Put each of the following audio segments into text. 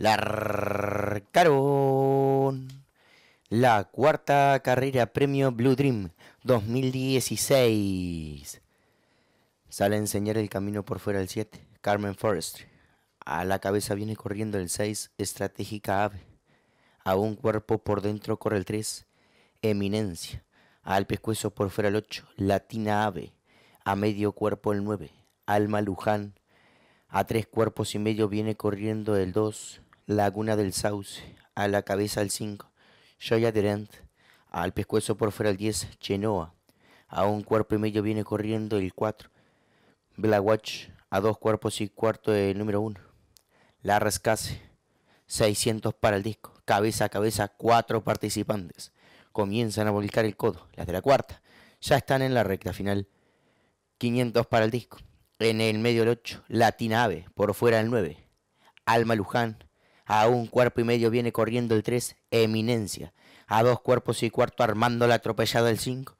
La La cuarta carrera Premio Blue Dream 2016. Sale a enseñar el camino por fuera el 7, Carmen Forest A la cabeza viene corriendo el 6, Estratégica Ave. A un cuerpo por dentro corre el 3, Eminencia. Al pescuezo por fuera el 8, Latina Ave. A medio cuerpo el 9, Alma Luján. A tres cuerpos y medio viene corriendo el 2, Laguna del Sauce, a la cabeza el 5, Joya Derent, al pescuezo por fuera el 10, Chenoa, a un cuerpo y medio viene corriendo el 4, Blackwatch. a dos cuerpos y cuarto el número 1, La Rescase, 600 para el disco, cabeza a cabeza, cuatro participantes, comienzan a volcar el codo, las de la cuarta, ya están en la recta final, 500 para el disco, en el medio el 8, Latinave, por fuera el 9, Alma Luján, a un cuerpo y medio viene corriendo el 3, Eminencia. A dos cuerpos y cuarto armando la atropellada el 5.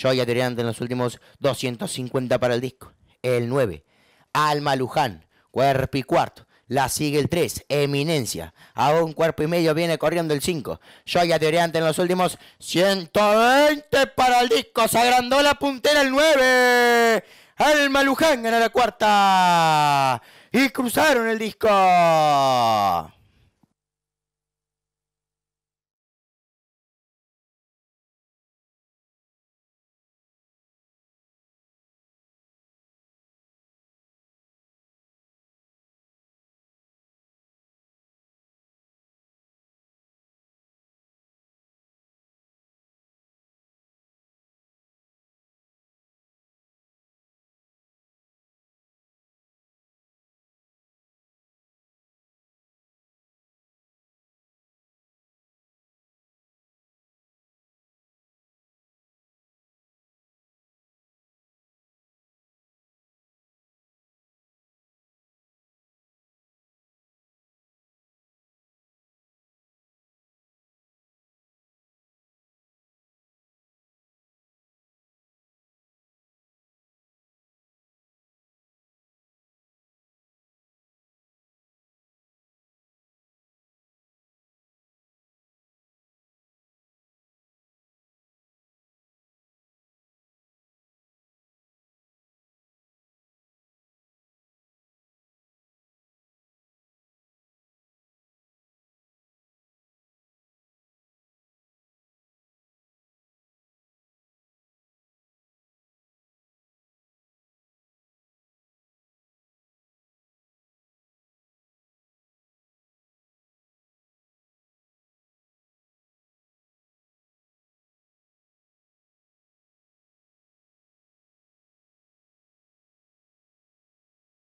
Joya Teoreante en los últimos 250 para el disco. El 9, Alma Luján, cuerpo y cuarto. La sigue el 3, Eminencia. A un cuerpo y medio viene corriendo el 5. Joya Teoreante en los últimos 120 para el disco. Se agrandó la puntera el 9. Alma Luján gana la cuarta. Y cruzaron el disco.